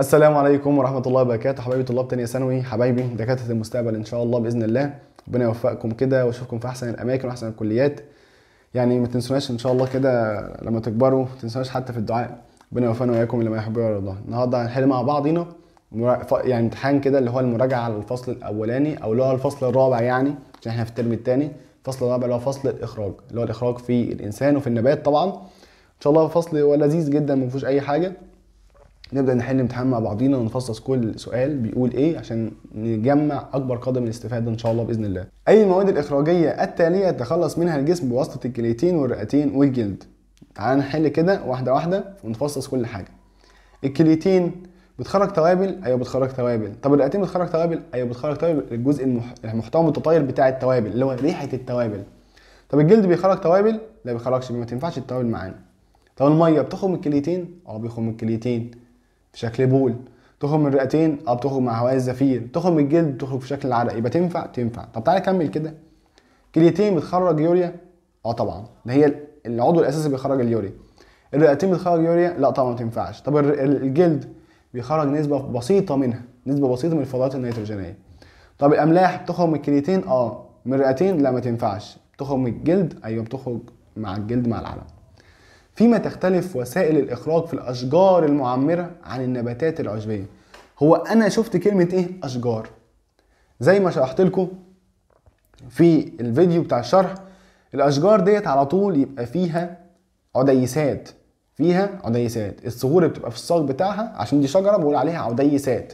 السلام عليكم ورحمة الله وبركاته حبايبي طلاب تانية ثانوي حبايبي دكاترة المستقبل إن شاء الله بإذن الله ربنا يوفقكم كده ويشوفكم في أحسن الأماكن وأحسن الكليات يعني ما تنسوناش إن شاء الله كده لما تكبروا ما تنسوناش حتى في الدعاء ربنا يوفقنا وإياكم لما يحب ويرضى النهاردة هنحل مع بعضينا يعني امتحان كده اللي هو المراجعة على الفصل الأولاني أو اللي هو الفصل الرابع يعني عشان إحنا في الترم الثاني الفصل الرابع اللي هو فصل الإخراج اللي هو الإخراج في الإنسان وفي النبات طبعا إن شاء الله فصل لذيذ جدا ما فيهوش أي حاجة نبدا نحل الامتحان مع بعضينا ونفصص كل سؤال بيقول ايه عشان نجمع اكبر قدر من الاستفاده ان شاء الله باذن الله اي المواد الاخراجيه التاليه تخلص منها الجسم بواسطه الكليتين والرئتين والجلد تعال نحل كده واحده واحده ونفصص كل حاجه الكليتين بتخرج توابل ايوه بتخرج توابل طب الرئتين بتخرج توابل ايوه بتخرج توابل الجزء المحتوى المتطاير بتاع التوابل اللي هو ريحه التوابل طب الجلد بيخرج توابل لا بيخرجش ما تنفعش التوابل معانا طب الميه بتخرج من الكليتين اه بيخرج من الكليتين بشكل بول تخرج من الرئتين اه بتخرج مع هواء الزفير تخرج من الجلد بتخرج في شكل العرق يبقى تنفع تنفع طب تعالى كمل كده كليتين بتخرج يوريا اه طبعا ده هي العضو الاساسي بيخرج اليوريا الرئتين بتخرج يوريا لا طبعا ما تنفعش طب الجلد بيخرج نسبه بسيطه منها نسبه بسيطه من الفضلات النيتروجينيه طب الاملاح بتخرج من الكليتين اه من الرئتين لا ما تنفعش بتخرج من الجلد ايوه بتخرج مع الجلد مع العلم فيما تختلف وسائل الإخراج في الأشجار المعمرة عن النباتات العشبية هو أنا شفت كلمة إيه أشجار زي ما شرحت لكم في الفيديو بتاع الشرح الأشجار ديت على طول يبقى فيها عديسات فيها عديسات الصغور بتبقى في الصاج بتاعها عشان دي شجرة بقول عليها عديسات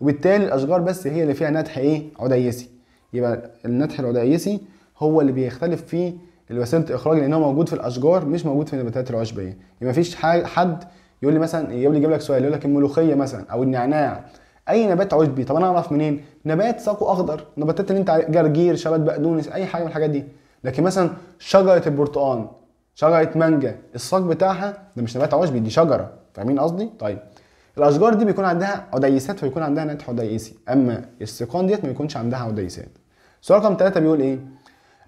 وبالتالي الأشجار بس هي اللي فيها نتح إيه عديسي يبقى النتح العديسي هو اللي بيختلف فيه الوسيله الاخراج لان هو موجود في الاشجار مش موجود في النباتات العشبيه يعني مفيش حد يقول لي مثلا يجيب لك سؤال يقول لك الملوخيه مثلا او النعناع اي نبات عشبي طب انا اعرف منين نبات ساقه اخضر نباتات اللي انت جرجير شبت بقدونس اي حاجه من الحاجات دي لكن مثلا شجره البرتقال شجره مانجا الساق بتاعها ده مش نبات عشبي دي شجره فاهمين قصدي طيب الاشجار دي بيكون عندها عديسات فيكون عندها نتح عديسي اما السيقان ديت ما بيكونش عندها عديسات سؤال رقم 3 بيقول ايه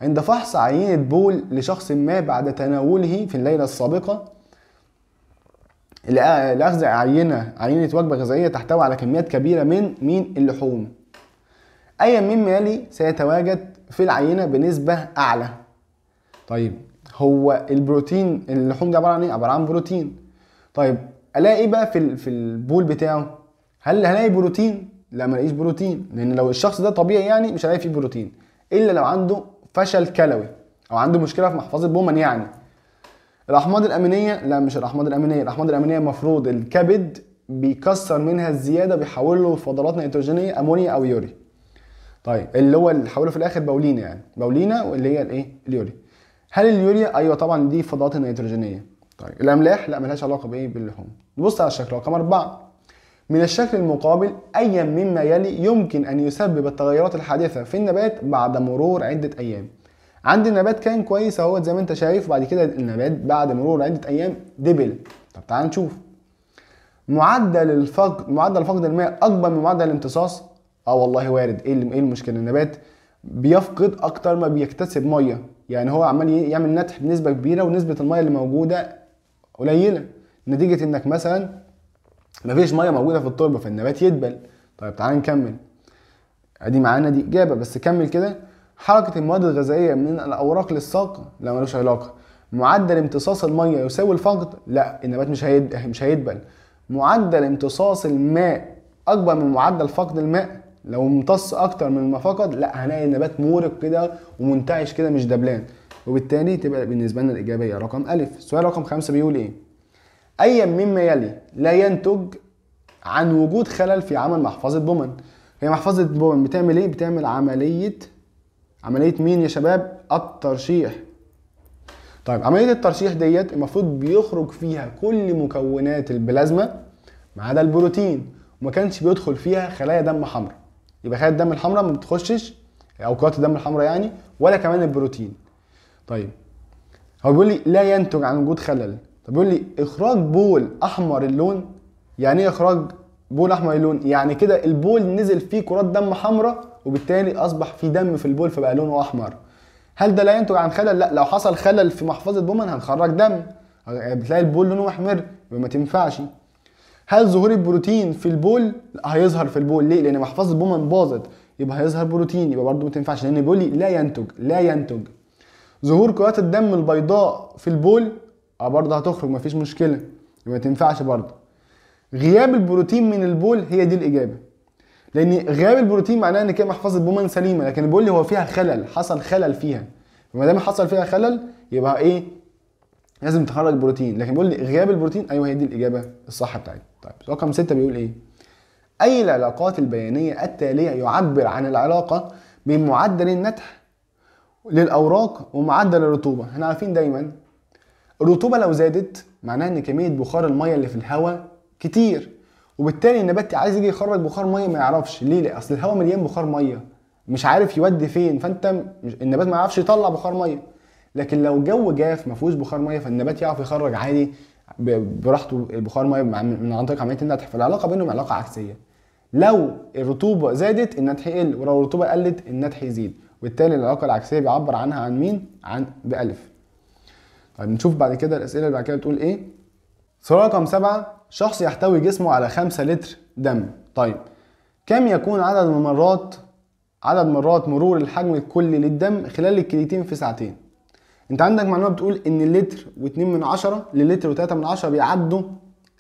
عند فحص عينة بول لشخص ما بعد تناوله في الليلة السابقة لأخذ عينة عينة وجبة غذائية تحتوي على كميات كبيرة من مين اللحوم أي مما يلي سيتواجد في العينة بنسبة أعلى طيب هو البروتين اللحوم ده عبارة عن إيه؟ عبارة عن بروتين طيب ألاقي بقى في في البول بتاعه؟ هل هلاقي بروتين؟ لا ما بروتين لأن لو الشخص ده طبيعي يعني مش هلاقي فيه بروتين إلا لو عنده فشل كلوي او عنده مشكله في محفظه بومن يعني الاحماض الامينيه لا مش الاحماض الامينيه الاحماض الامينيه المفروض الكبد بيكسر منها الزياده بيحول له فضلات نيتروجينيه امونيا او يوري طيب اللي هو اللي حوله في الاخر بولينا يعني بولينا واللي هي الايه اليوري هل اليوريا ايوه طبعا دي فضلات نيتروجينيه طيب الاملاح لا ملهاش علاقه بايه باللحوم نبص على الشكل رقم اربعه من الشكل المقابل أي مما يلي يمكن أن يسبب التغيرات الحادثة في النبات بعد مرور عدة أيام عند النبات كان كويس هو زي ما انت شايف وبعد كده النبات بعد مرور عدة أيام دبل طب تعال نشوف معدل الفقد معدل فقد الماء أكبر من معدل الامتصاص اه والله وارد ايه ايه المشكلة النبات بيفقد أكتر ما بيكتسب مية يعني هو عمال يعمل نتح بنسبة كبيرة ونسبة المية اللي موجودة قليلة نتيجة انك مثلا مفيش ميه موجوده في التربه فالنبات يدبل طيب تعالى نكمل ادي معانا دي اجابه بس كمل كده حركه المواد الغذائيه من الاوراق للساق لا ملوش علاقه معدل امتصاص الميه يساوي الفقد لا النبات مش هيد... مش هيدبل معدل امتصاص الماء اكبر من معدل فقد الماء لو امتص اكتر من ما فقد لا هنلاقي النبات مورق كده ومنتعش كده مش دبلان وبالتالي تبقى بالنسبه لنا الاجابه رقم ا السؤال رقم خمسة بيقول ايه أيا مما يلي لا ينتج عن وجود خلل في عمل محفظة بومن هي محفظة بومن بتعمل إيه؟ بتعمل عملية عملية مين يا شباب؟ الترشيح طيب عملية الترشيح ديت المفروض بيخرج فيها كل مكونات البلازما ما عدا البروتين وما كانش بيدخل فيها خلايا دم حمراء يبقى خلايا الدم الحمراء ما بتخشش او كرات الدم الحمراء يعني ولا كمان البروتين طيب هو بيقول لي لا ينتج عن وجود خلل طب يقول لي اخراج بول احمر اللون يعني ايه اخراج بول احمر اللون يعني كده البول نزل فيه كرات دم حمراء وبالتالي اصبح فيه دم في البول فبقى لونه احمر هل ده لا ينتج عن خلل لا لو حصل خلل في محفظه بومن هنخرج دم بتلاقي البول لونه احمر ما تنفعش هل ظهور البروتين في البول لا هيظهر في البول ليه لان محفظه بومن باظت يبقى هيظهر بروتين يبقى برده ما تنفعش لان بيقول لي لا ينتج لا ينتج ظهور كرات الدم البيضاء في البول اه برضه هتخرج مفيش مشكله يبقى ما تنفعش برضه غياب البروتين من البول هي دي الاجابه لان غياب البروتين معناه ان كده محفظه بومان سليمه لكن البول اللي هو فيها خلل حصل خلل فيها فما دام حصل فيها خلل يبقى ايه لازم تخرج بروتين لكن بيقول لي غياب البروتين ايوه هي دي الاجابه الصح بتاعتي طيب رقم 6 بيقول ايه اي العلاقات البيانيه التاليه يعبر عن العلاقه بين معدل النتح للاوراق ومعدل الرطوبه احنا عارفين دايما الرطوبه لو زادت معناها ان كميه بخار الميه اللي في الهواء كتير وبالتالي النبات عايز يجي يخرج بخار ميه ما يعرفش ليه لا اصل الهواء مليان بخار ميه مش عارف يودي فين فانت النبات ما يعرفش يطلع بخار ميه لكن لو جو جاف ما فيهوش بخار ميه فالنبات يعرف يخرج عادي براحته البخار ميه من عن طريق عمليه النتح فالعلاقه بينهم علاقه عكسيه لو الرطوبه زادت النتح يقل ولو الرطوبه قلت النتح يزيد وبالتالي العلاقه العكسيه بيعبر عنها عن مين عن بالف طيب نشوف بعد كده الاسئله اللي بعد كده بتقول ايه سؤال رقم سبعة شخص يحتوي جسمه على خمسة لتر دم طيب كم يكون عدد المرات عدد مرات مرور الحجم الكلي للدم خلال الكليتين في ساعتين انت عندك معلومه بتقول ان اللتر و2 من عشرة للتر و3 من عشرة بيعدوا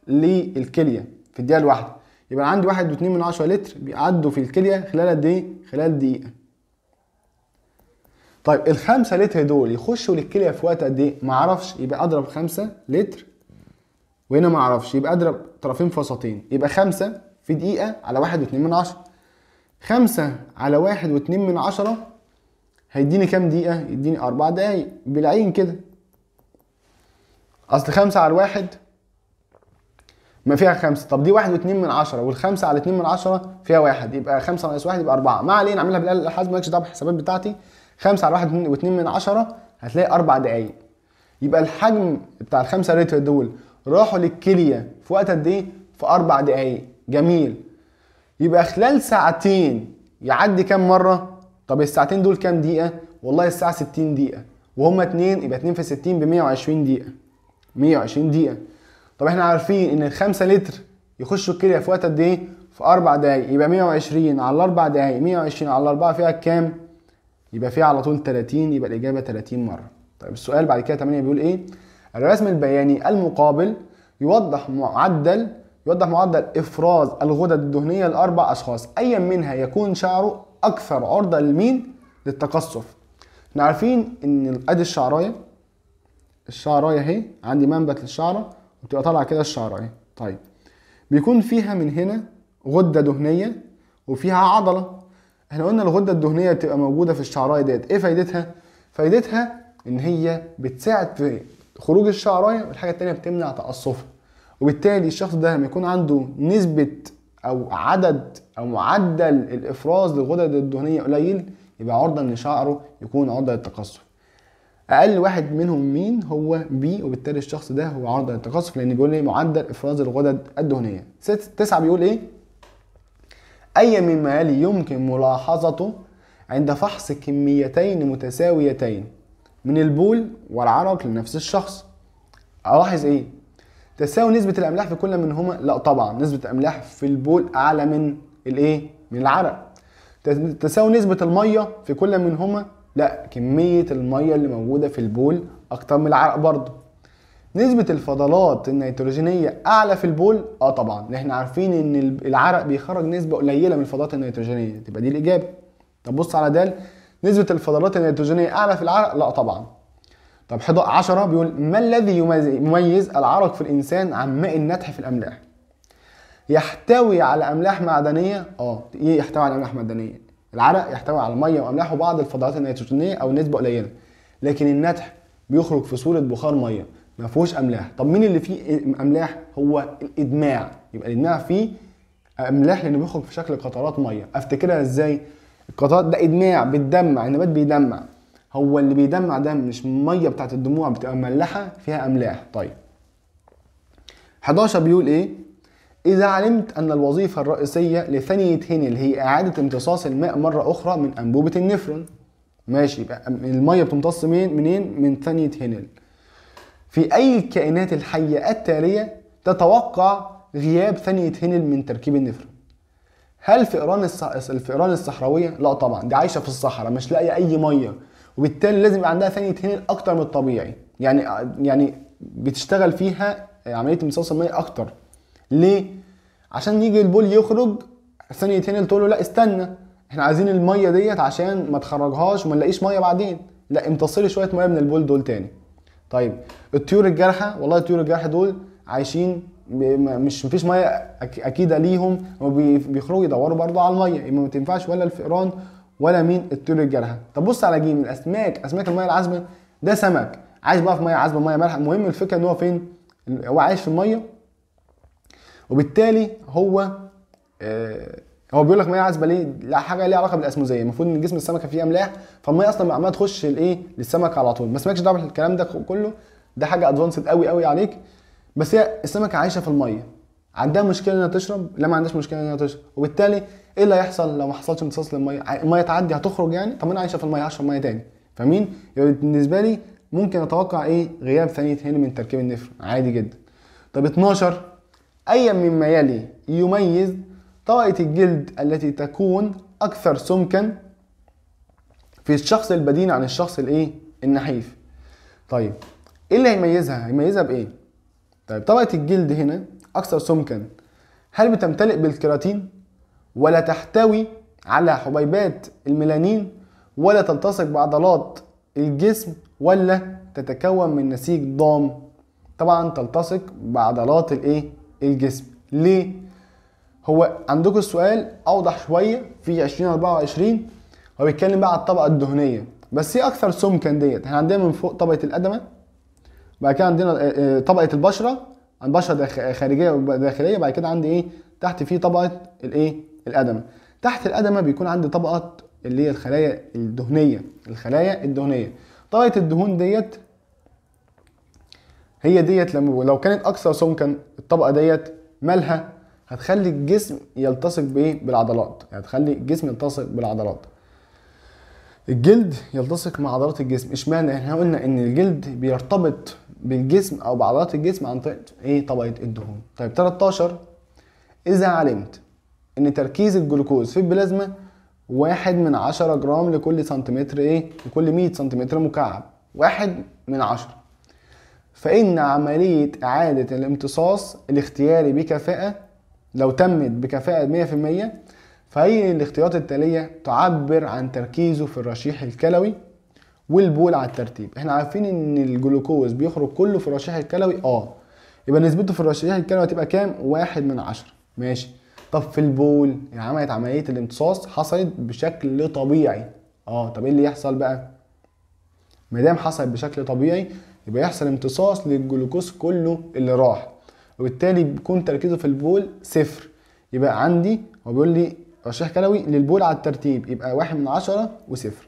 للكليه في الدقيقه الواحده يبقى عندي واحد و2 من عشرة لتر بيعدوا في الكليه خلال قد ايه خلال دقيقه طيب الخمسة لتر دول يخشوا للكلية في وقت قد ايه؟ معرفش يبقى اضرب خمسة لتر وهنا معرفش يبقى اضرب طرفين وسطين يبقى خمسة في دقيقة على واحد واتنين من عشرة خمسة على واحد واتنين من عشرة هيديني كام دقيقة؟ يديني أربع دقايق بالعين كده أصل خمسة على واحد ما فيها خمسة طب دي واحد واتنين من عشرة والخمسة على اتنين من عشرة فيها واحد يبقى خمسة ناقص واحد يبقى أربعة ما علينا نعملها بالآلة الحاسبة مالكش دعوة بالحسابات بتاعتي 5 على 1 واتنين من عشرة هتلاقي أربع دقايق يبقى الحجم بتاع الخمسة لتر دول راحوا للكلية في وقت قد إيه؟ في أربع دقايق جميل يبقى خلال ساعتين يعدي كام مرة؟ طب الساعتين دول كام دقيقة؟ والله الساعة 60 دقيقة وهما اتنين يبقى اتنين في 60 ب 120 دقيقة 120 دقيقة طب احنا عارفين ان الخمسة لتر يخشوا الكلية في وقت قد ايه؟ في أربع دقايق يبقى 120 على 4 دقايق 120 على 4 فيها كام؟ يبقى في على طول 30 يبقى الاجابه 30 مره طيب السؤال بعد كده 8 بيقول ايه الرسم البياني المقابل يوضح معدل يوضح معدل افراز الغدد الدهنيه لاربع اشخاص ايا منها يكون شعره اكثر عرضه لمين للتقصف احنا عارفين ان ادي الشعرايه الشعرايه اهي عندي منبت للشعره وبتبقى طالعه كده الشعرايه طيب بيكون فيها من هنا غده دهنيه وفيها عضله احنا قلنا الغده الدهنيه بتبقى موجوده في الشعرايه ديت ايه فايدتها فايدتها ان هي بتساعد في خروج الشعرايه والحاجه الثانيه بتمنع تقصفها وبالتالي الشخص ده لما يكون عنده نسبه او عدد او معدل الافراز للغدد الدهنيه قليل يبقى عرضه ان شعره يكون عرضه للتقصف اقل واحد منهم مين هو بي وبالتالي الشخص ده هو عرضه للتقصف لان بيقول لي إيه؟ معدل افراز الغدد الدهنيه تسعة بيقول ايه أي مما يلي يمكن ملاحظته عند فحص كميتين متساويتين من البول والعرق لنفس الشخص ألاحظ إيه؟ تساوي نسبة الأملاح في كل منهما؟ لا طبعا نسبة الأملاح في البول أعلى من الإيه؟ من العرق تساوي نسبة المية في كل منهما؟ لا كمية المية اللي موجودة في البول أكتر من العرق برضه نسبة الفضلات النيتروجينية أعلى في البول؟ أه طبعًا، لأن إحنا عارفين إن العرق بيخرج نسبة قليلة من الفضلات النيتروجينية، تبقى دي الإجابة. طب بص على د، نسبة الفضلات النيتروجينية أعلى في العرق؟ لأ طبعًا. طب 10 بيقول ما الذي يميز العرق في الإنسان عن ماء النتح في الأملاح؟ يحتوي على أملاح معدنية؟ أه، إيه يحتوي على أملاح معدنية؟ العرق يحتوي على مية وأملاح وبعض الفضلات النيتروجينية أو نسبة قليلة. لكن النتح بيخرج في صورة بخار مية. ما فيهوش املاح طب مين اللي فيه املاح هو الادماع يبقى الادماع فيه املاح لانه بيخرج في شكل قطرات ميه افتكرها ازاي القطرات ده ادماع بتدمع النبات بيدمع هو اللي بيدمع ده مش ميه بتاعت الدموع بتبقى مملحه فيها املاح طيب 11 بيقول ايه إذا علمت أن الوظيفة الرئيسية لثانية هينل هي إعادة امتصاص الماء مرة أخرى من أنبوبة النفرون ماشي يبقى المية بتمتص منين؟ منين؟ من ثانية هنل في أي الكائنات الحية التالية تتوقع غياب ثانية هنل من تركيب النفرون هل فئران الفئران الصحراوية؟ لا طبعا دي عايشة في الصحراء مش لاقية أي مية وبالتالي لازم يبقى عندها ثانية هنل أكتر من الطبيعي يعني يعني بتشتغل فيها عملية امتصاص المية أكتر ليه؟ عشان يجي البول يخرج ثانية هنل تقول له لا استنى احنا عايزين المية ديت عشان ما تخرجهاش وما نلاقيش مية بعدين لا امتصلي شوية مية من البول دول تاني طيب الطيور الجارحه والله الطيور الجارحه دول عايشين مش مفيش ميه اكيده ليهم بيخرجوا يدوروا برضو على الميه ما تنفعش ولا الفئران ولا مين الطيور الجارحه طب بص على جيم الاسماك اسماك الميه العذبه ده سمك عايش بقى في ميه عذبه ميه مالحه المهم الفكره ان هو فين هو عايش في الميه وبالتالي هو آه هو بيقول لك ميه عذبه ليه؟ لا حاجه ليها علاقه بالاسموزيه، المفروض ان جسم السمكه فيه املاح فالميه اصلا عماله تخش الايه؟ للسمكه على طول، ما اسمكش دعوه بالكلام ده كله ده حاجه ادفانسد قوي قوي عليك بس هي السمكه عايشه في الميه عندها مشكله انها تشرب؟ لا ما عندهاش مشكله انها تشرب، وبالتالي ايه اللي هيحصل لو ما حصلش امتصاص للميه؟ الميه تعدي هتخرج يعني؟ طب انا عايشه في الميه هشرب ميه تاني، فاهمين؟ يعني بالنسبه لي ممكن اتوقع ايه؟ غياب ثانيه هنا من تركيب النفر عادي جدا. طب 12 ايا مما يلي يميز طائة الجلد التي تكون أكثر سمكا في الشخص البدين عن الشخص الايه النحيف طيب ايه اللي هيميزها هيميزها بايه طيب طبقه الجلد هنا اكثر سمكا هل بتمتلئ بالكيراتين ولا تحتوي على حبيبات الميلانين ولا تلتصق بعضلات الجسم ولا تتكون من نسيج ضام طبعا تلتصق بعضلات الايه الجسم ليه هو عندكم السؤال اوضح شويه في 2024 هو بيتكلم بقى على الطبقه الدهنيه بس ايه اكثر سمكا ديت احنا عندنا من فوق طبقه الادمه بعد كده عندنا آه، آه، طبقه البشره البشره آه، خارجيه وداخليه بعد كده عندي ايه تحت في طبقه الايه الادمه تحت الادمه بيكون عندي طبقه اللي هي الخلايا الدهنيه الخلايا الدهنيه طبقه الدهون ديت هي ديت لو كانت اكثر سمكا الطبقه ديت مالها هتخلي الجسم يلتصق بايه بالعضلات يعني هتخلي الجسم يلتصق بالعضلات الجلد يلتصق مع عضلات الجسم اشمعنى احنا قلنا ان الجلد بيرتبط بالجسم او بعضلات الجسم عن طريق ايه طبقه الدهون طيب 13 اذا علمت ان تركيز الجلوكوز في البلازما واحد من عشرة جرام لكل سنتيمتر ايه لكل 100 سنتيمتر مكعب واحد من عشرة فإن عملية إعادة الامتصاص الاختياري بكفاءة لو تمت بكفاءة 100% فهي الاختيارات التالية تعبر عن تركيزه في الرشيح الكلوي والبول على الترتيب احنا عارفين ان الجلوكوز بيخرج كله في الرشيح الكلوي اه يبقى نسبته في الرشيح الكلوي هتبقى كام واحد من عشرة ماشي طب في البول يعني عملت عملية الامتصاص حصلت بشكل طبيعي اه طب ايه اللي يحصل بقى مادام حصل حصلت بشكل طبيعي يبقى يحصل امتصاص للجلوكوز كله اللي راح وبالتالي بيكون تركيزه في البول صفر يبقى عندي هو بيقول لي رشيح كلوي للبول على الترتيب يبقى واحد من عشرة وصفر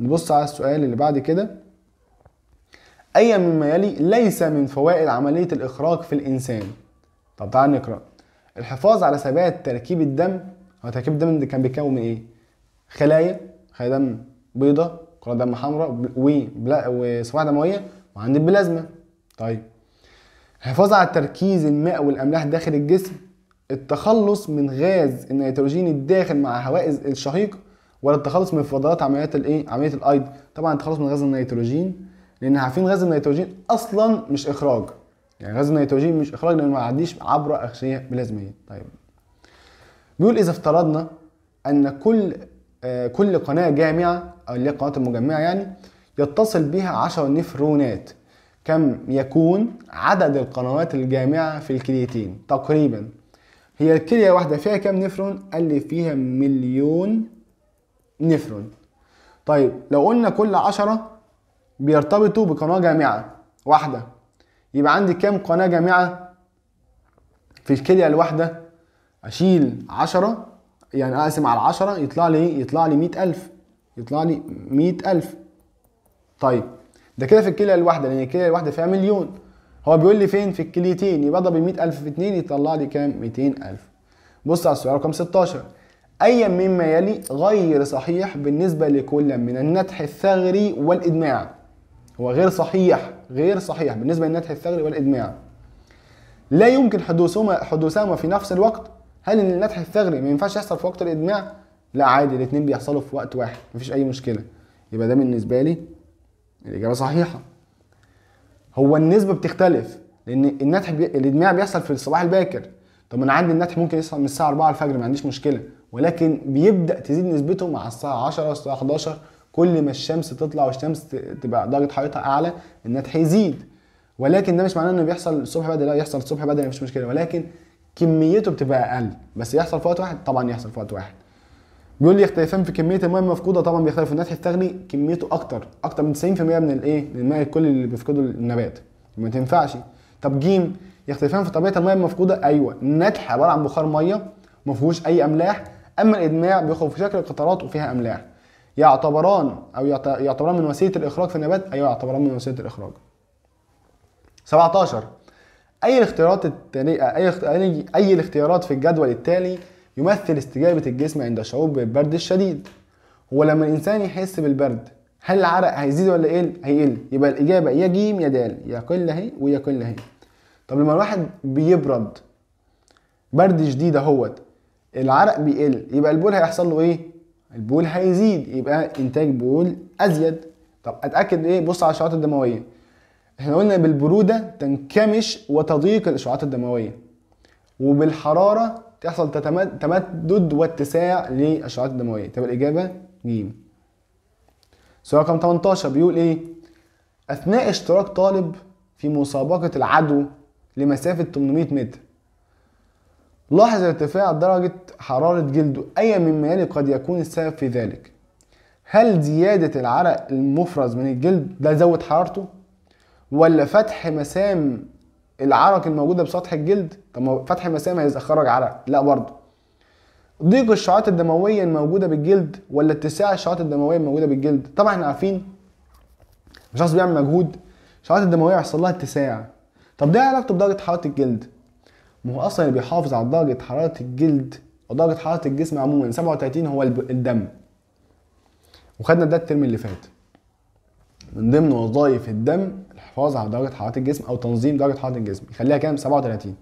نبص على السؤال اللي بعد كده أي مما يلي ليس من فوائد عملية الإخراج في الإنسان طب تعال نقرأ الحفاظ على ثبات تركيب الدم هو تركيب الدم كان بيتكون من إيه؟ خلايا خلايا دم بيضة كرة دم حمراء وصفائح دموية وعندي البلازما طيب الحفاظ على تركيز الماء والأملاح داخل الجسم التخلص من غاز النيتروجين الداخل مع حوائز الشهيق ولا التخلص من فضلات عمليات الايه عمليه الايض طبعا التخلص من غاز النيتروجين لان عارفين غاز النيتروجين اصلا مش اخراج يعني غاز النيتروجين مش اخراج لانه ما يعديش عبر اغشيه بلازميه طيب بيقول اذا افترضنا ان كل آه كل قناه جامعه او اللي هي قناه المجمعه يعني يتصل بها 10 نفرونات كم يكون عدد القنوات الجامعة في الكليتين تقريبا هي الكلية واحدة فيها كم نفرون؟ قال لي فيها مليون نفرون طيب لو قلنا كل عشرة بيرتبطوا بقناة جامعة واحدة يبقى عندي كام قناة جامعة في الكلية الواحدة أشيل عشرة يعني أقسم على عشرة يطلع لي يطلع لي مية ألف يطلع لي مية ألف طيب ده كده في الكليه الواحده لان الكليه الواحده فيها مليون هو بيقول لي فين في الكليتين يبقى اضرب ال 100000 في 2 يطلع لي كام 200000 بص على السؤال رقم 16 ايا مما يلي غير صحيح بالنسبه لكل من النتح الثغري والادماع هو غير صحيح غير صحيح بالنسبه للنتح الثغري والادماع لا يمكن حدوثهما حدوثهما في نفس الوقت هل النتح الثغري ما ينفعش يحصل في وقت الادماع لا عادي الاثنين بيحصلوا في وقت واحد مفيش اي مشكله يبقى ده بالنسبه لي الاجابه صحيحه هو النسبه بتختلف لان النتح بي... الادماع بيحصل في الصباح الباكر طب انا عندي النتح ممكن يحصل من الساعه 4 الفجر ما عنديش مشكله ولكن بيبدا تزيد نسبته مع الساعه 10 الساعه 11 كل ما الشمس تطلع والشمس تبقى درجه حرارتها اعلى النتح يزيد ولكن ده مش معناه انه بيحصل الصبح بدري لا يحصل الصبح بدري مفيش مشكله ولكن كميته بتبقى اقل بس يحصل في وقت واحد طبعا يحصل في وقت واحد بيقول لي يختلفان في كميه الماء المفقوده طبعا بيختلفوا الناس هتستغني كميته اكتر اكتر من 90% من الايه من الماء الكلي اللي بيفقده النبات ما تنفعش طب جيم يختلفان في طبيعه الماء المفقوده ايوه النتح عباره عن بخار ميه ما فيهوش اي املاح اما الادماع بيخرج في شكل قطرات وفيها املاح يعتبران او يعتبران من وسيله الاخراج في النبات ايوه يعتبران من وسيله الاخراج 17 اي الاختيارات التالية اي اي الاختيارات في الجدول التالي يمثل استجابة الجسم عند شعور بالبرد الشديد هو لما الإنسان يحس بالبرد هل العرق هيزيد ولا يقل؟ هيقل يبقى الإجابة يا جيم يا دال يقل أهي ويقل أهي طب لما الواحد بيبرد برد شديد اهوت العرق بيقل يبقى البول هيحصل له إيه؟ البول هيزيد يبقى إنتاج بول أزيد طب أتأكد إيه؟ بص على الإشعاعات الدموية احنا قلنا بالبرودة تنكمش وتضيق الإشعاعات الدموية وبالحرارة تحصل تمدد واتساع للاشعاعات الدمويه تبقى الاجابه ج سؤال رقم 18 بيقول ايه اثناء اشتراك طالب في مسابقه العدو لمسافه 800 متر لاحظ ارتفاع درجة حرارة جلده أي مما يلي قد يكون السبب في ذلك هل زيادة العرق المفرز من الجلد ده زود حرارته ولا فتح مسام العرق الموجوده بسطح الجلد طب ما فتح المسام هيخرج عرق لا برضه ضيق الشعاعات الدمويه الموجوده بالجلد ولا اتساع الشعاعات الدمويه الموجوده بالجلد طبعا احنا عارفين الشخص بيعمل مجهود الشعاعات الدمويه يحصل لها اتساع طب ده إيه علاقته بدرجه حراره الجلد ما هو اصلا اللي بيحافظ على درجه حراره الجلد ودرجه حراره الجسم عموما 37 هو الدم وخدنا ده الترم اللي فات من ضمن وظائف الدم الحفاظ على درجه حراره الجسم او تنظيم درجه حراره الجسم يخليها كام 37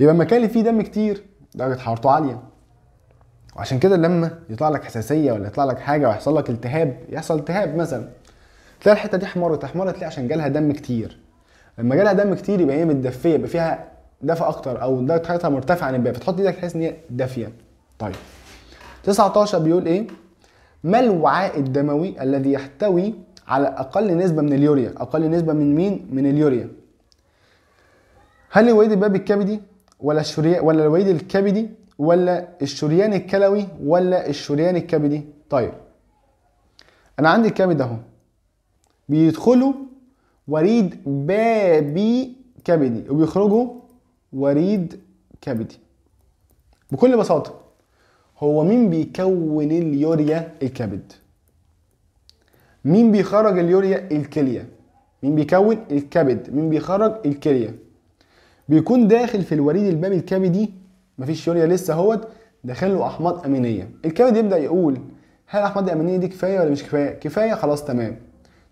يبقى المكان اللي فيه دم كتير درجه حرارته عاليه وعشان كده لما يطلع لك حساسيه ولا يطلع لك حاجه ويحصل لك التهاب يحصل التهاب مثلا تلاقي الحته دي احمرت احمرت ليه عشان جالها دم كتير لما جالها دم كتير يبقى هي متدفيه يبقى فيها دفى اكتر او درجه حرارتها مرتفعه عن الباقي فتحط ايدك تحس ان هي دافيه طيب 19 بيقول ايه ما الوعاء الدموي الذي يحتوي على اقل نسبه من اليوريا اقل نسبه من مين من اليوريا هل الوريد الباب الكبدي ولا الشريان ولا الوريد الكبدي ولا الشريان الكلوي ولا الشريان الكبدي طيب انا عندي الكبد اهو بيدخلوا وريد بابي كبدي وبيخرجوا وريد كبدي بكل بساطه هو مين بيكون اليوريا الكبد مين بيخرج اليوريا الكليه مين بيكون الكبد مين بيخرج الكليه بيكون داخل في الوريد الباب الكبدي مفيش يوريا لسه اهوت داخل له احماض امينيه الكبد يبدا يقول هل الاحماض الامينيه دي كفايه ولا مش كفايه كفايه خلاص تمام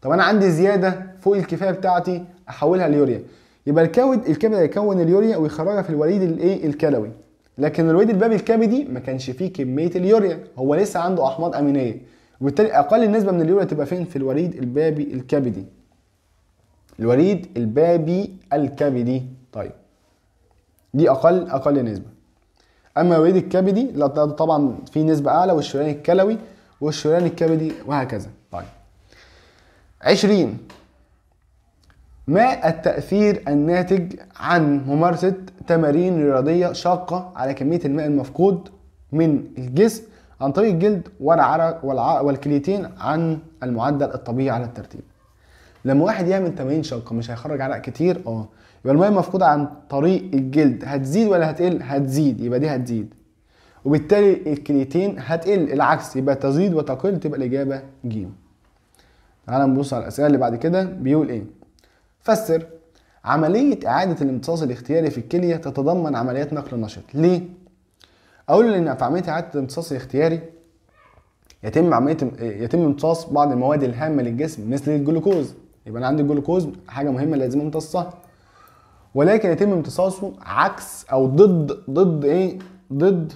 طب انا عندي زياده فوق الكفايه بتاعتي احولها ليوريا يبقى الكبد الكبد هيكون اليوريا ويخرجها في الوريد الايه الكلوي لكن الوريد الباب الكبدي ما كانش فيه كميه اليوريا هو لسه عنده احماض امينيه وبالتالي اقل نسبه من اليوريا تبقى فين في الوريد البابي الكبدي الوريد البابي الكبدي طيب دي اقل اقل نسبه اما الوريد الكبدي لا طبعا في نسبه اعلى والشريان الكلوي والشريان الكبدي وهكذا طيب 20 ما التأثير الناتج عن ممارسة تمارين رياضية شاقة على كمية الماء المفقود من الجسم عن طريق الجلد والعرق والكليتين عن المعدل الطبيعي على الترتيب لما واحد يعمل تمارين شاقه مش هيخرج عرق كتير اه يبقى الميه المفقوده عن طريق الجلد هتزيد ولا هتقل هتزيد يبقى دي هتزيد وبالتالي الكليتين هتقل العكس يبقى تزيد وتقل تبقى الاجابه ج تعالى نبص على الاسئله اللي بعد كده بيقول ايه فسر عملية إعادة الامتصاص الاختياري في الكلية تتضمن عمليات نقل نشط، ليه؟ اولا ان في عمليه اعاده الامتصاص الاختياري يتم عمليه يتم امتصاص بعض المواد الهامه للجسم مثل الجلوكوز يبقى انا عندي الجلوكوز حاجه مهمه لازم امتصها ولكن يتم امتصاصه عكس او ضد ضد ايه ضد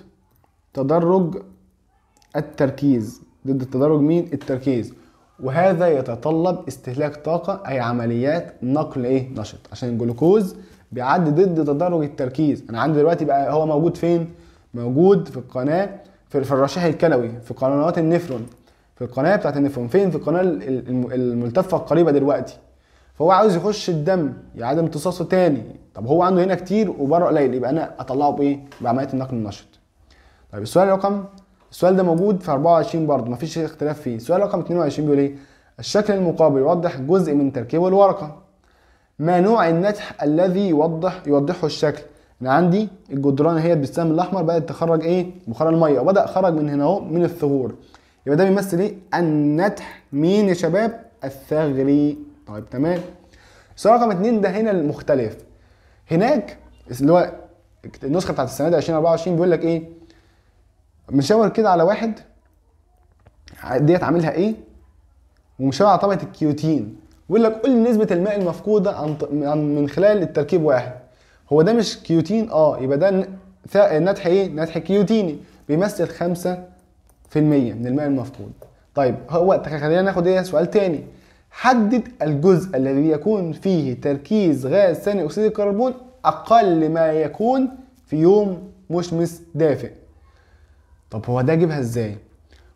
تدرج التركيز ضد تدرج مين التركيز وهذا يتطلب استهلاك طاقة أي عمليات نقل إيه نشط عشان الجلوكوز بيعدي ضد تدرج التركيز أنا عندي دلوقتي بقى هو موجود فين موجود في القناه في الرشاح الكلوي في قنوات النفرون في القناه بتاعت النفرون فين في القناه الملتفه القريبه دلوقتي فهو عاوز يخش الدم يعاد امتصاصه تاني طب هو عنده هنا كتير وبره قليل يبقى انا اطلعه بايه بعمليه النقل النشط طيب السؤال رقم السؤال ده موجود في 24 برضه مفيش اختلاف فيه السؤال رقم 22 بيقول ايه الشكل المقابل يوضح جزء من تركيب الورقه ما نوع النتح الذي يوضح يوضحه الشكل من عندي الجدران هي بالسهم الاحمر بدات تخرج ايه بخار الميه وبدا خرج من هنا اهو من الثغور يبقى ده بيمثل ايه النتح مين يا شباب الثغري طيب تمام السؤال رقم اثنين ده هنا المختلف هناك اللي هو النسخه بتاعت السنه دي 2024 بيقول لك ايه مشاور كده على واحد ديت عاملها ايه ومشاور على طبقه الكيوتين بيقول لك قول نسبه الماء المفقوده عن من خلال التركيب واحد هو ده مش كيوتين اه يبقى ده النتح ايه نتح كيوتيني بيمثل 5% من الماء المفقود طيب هو خلينا ناخد ايه سؤال تاني حدد الجزء الذي يكون فيه تركيز غاز ثاني اكسيد الكربون اقل ما يكون في يوم مشمس دافئ طب هو ده اجيبها ازاي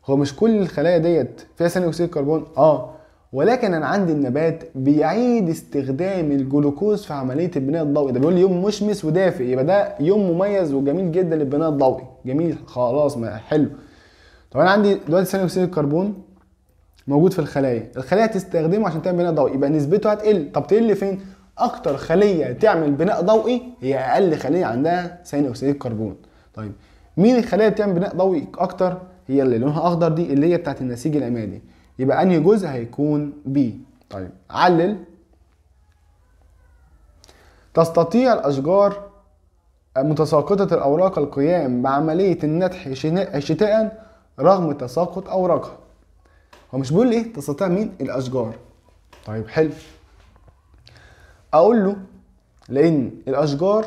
هو مش كل الخلايا ديت فيها ثاني اكسيد الكربون اه ولكن انا عندي النبات بيعيد استخدام الجلوكوز في عمليه البناء الضوئي ده بيقول لي يوم مشمس ودافئ يبقى ده يوم مميز وجميل جدا للبناء الضوئي جميل خلاص ما حلو طب انا عندي دلوقتي ثاني اكسيد الكربون موجود في الخلايا الخلايا هتستخدمه عشان تعمل بناء ضوئي يبقى نسبته هتقل طب تقل فين اكتر خليه تعمل بناء ضوئي هي اقل خليه عندها ثاني اكسيد الكربون طيب مين الخلايا بتعمل بناء ضوئي اكتر هي اللي لونها اخضر دي اللي هي بتاعت النسيج العمادي يبقى انهي جزء هيكون بي طيب علل تستطيع الاشجار متساقطة الاوراق القيام بعملية النتح شتاء رغم تساقط اوراقها هو مش بيقول ايه تستطيع مين الاشجار طيب حلو اقول له لان الاشجار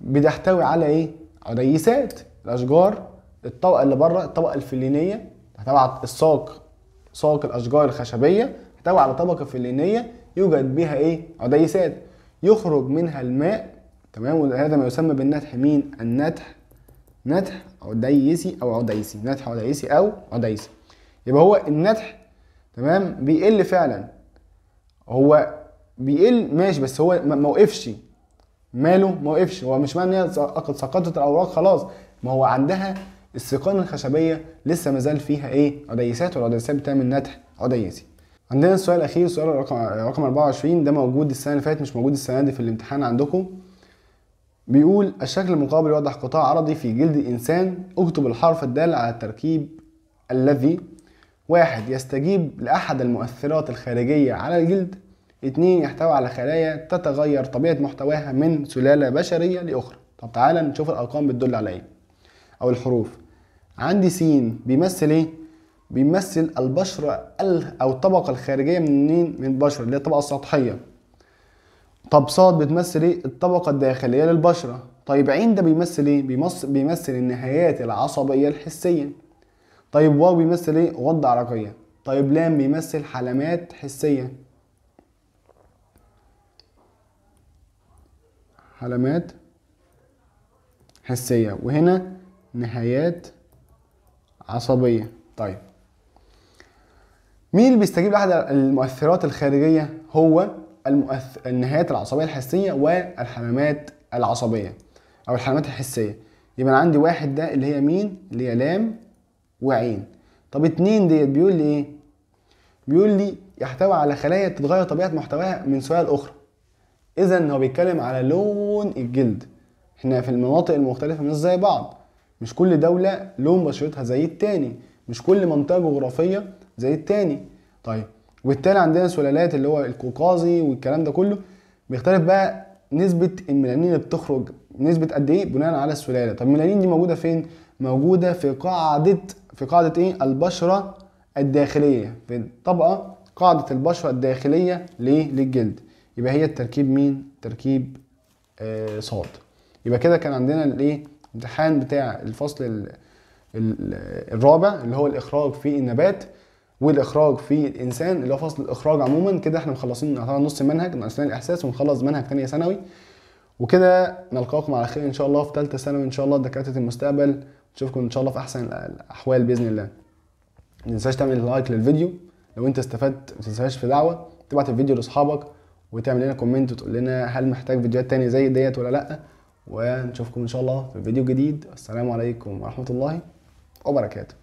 بتحتوي على ايه عديسات الاشجار الطبقه اللي بره الطبقه الفلينيه تبع الساق ساق الأشجار الخشبية تحتوي على طبقة فلينية يوجد بها إيه؟ عديسات يخرج منها الماء تمام وهذا ما يسمى بالنتح مين؟ النتح نتح عديسي أو عديسي نتح عديسي أو عديسي يبقى هو النتح تمام بيقل فعلا هو بيقل ماشي بس هو ما وقفش ماله ما وقفش هو مش معنى ان هي سقطت الاوراق خلاص ما هو عندها السيقان الخشبيه لسه مازال فيها ايه عديسات والعديسات بتعمل نتح عديسي عندنا السؤال الاخير سؤال رقم رقم 24 ده موجود السنه اللي فاتت مش موجود السنه دي في الامتحان عندكم بيقول الشكل المقابل يوضح قطاع عرضي في جلد الانسان اكتب الحرف الدال على التركيب الذي واحد يستجيب لاحد المؤثرات الخارجيه على الجلد اتنين يحتوي على خلايا تتغير طبيعه محتواها من سلاله بشريه لاخرى طب تعالى نشوف الارقام بتدل على ايه او الحروف عندي س بيمثل ايه؟ بيمثل البشرة او الطبقة الخارجية منين؟ من البشرة اللي هي الطبقة السطحية. طب ص بتمثل ايه؟ الطبقة الداخلية للبشرة. طيب عين ده بيمثل ايه؟ بيمثل, بيمثل النهايات العصبية الحسية. طيب واو بيمثل ايه؟ غدة عرقية. طيب لام بيمثل حلمات حسية. حلمات حسية وهنا نهايات عصبيه طيب مين اللي بيستجيب لاحد المؤثرات الخارجيه هو المؤث... النهايات العصبيه الحسيه والحمامات العصبيه او الحمامات الحسيه يبقى انا عندي واحد ده اللي هي مين اللي هي لام وعين طب اتنين ديت بيقول لي ايه بيقول لي يحتوي على خلايا تتغير طبيعه محتواها من سؤال اخرى اذا هو بيتكلم على لون الجلد احنا في المناطق المختلفه مش زي بعض مش كل دولة لون بشرتها زي التاني مش كل منطقة جغرافية زي التاني طيب وبالتالي عندنا سلالات اللي هو القوقازي والكلام ده كله بيختلف بقى نسبة الميلانين اللي بتخرج نسبة قد ايه بناء على السلالة طب الميلانين دي موجودة فين؟ موجودة في قاعدة في قاعدة ايه؟ البشرة الداخلية في الطبقة قاعدة البشرة الداخلية ليه؟ للجلد يبقى هي التركيب مين؟ تركيب آه صاد يبقى كده كان عندنا الايه؟ الامتحان بتاع الفصل الرابع اللي هو الاخراج في النبات والاخراج في الانسان اللي هو فصل الاخراج عموما كده احنا مخلصين يعتبر نص المنهج ناقصنا الاحساس ونخلص منهج ثانيه ثانوي وكده نلقاكم على خير ان شاء الله في ثالثه ثانوي ان شاء الله دكاتره المستقبل نشوفكم ان شاء الله في احسن الاحوال باذن الله ما تنساش تعمل لايك للفيديو لو انت استفدت ما تنساش في دعوه تبعت الفيديو لاصحابك وتعمل لنا كومنت وتقول لنا هل محتاج فيديوهات تانية زي ديت ولا لا ونشوفكم ان شاء الله في فيديو جديد السلام عليكم ورحمه الله وبركاته